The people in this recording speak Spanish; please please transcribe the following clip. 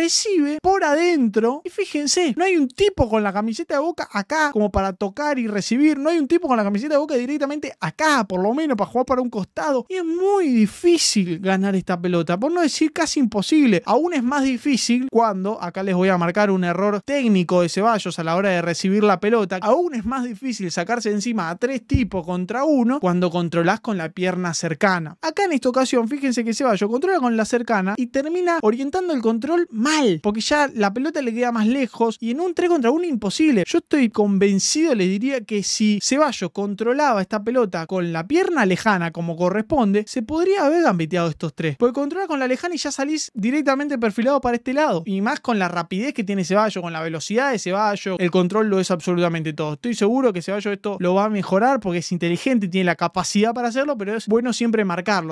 recibe por adentro. Y fíjense, no hay un tipo con la camiseta de boca acá como para tocar y recibir. No hay un tipo con la camiseta de boca directamente acá, por lo menos, para jugar para un costado. Y es muy difícil ganar esta pelota, por no decir casi imposible. Aún es más difícil cuando, acá les voy a marcar un error técnico de Ceballos a la hora de recibir la pelota, aún es más difícil sacarse encima a tres tipos contra uno cuando controlas con la pierna cercana. Acá en esta ocasión, fíjense que Ceballos controla con la cercana y termina orientando el control más porque ya la pelota le queda más lejos y en un 3 contra 1 imposible. Yo estoy convencido, le diría que si Ceballos controlaba esta pelota con la pierna lejana como corresponde, se podría haber gambeteado estos tres. Porque controlar con la lejana y ya salís directamente perfilado para este lado. Y más con la rapidez que tiene Ceballos, con la velocidad de Ceballos, el control lo es absolutamente todo. Estoy seguro que Ceballos esto lo va a mejorar porque es inteligente, tiene la capacidad para hacerlo, pero es bueno siempre marcarlo.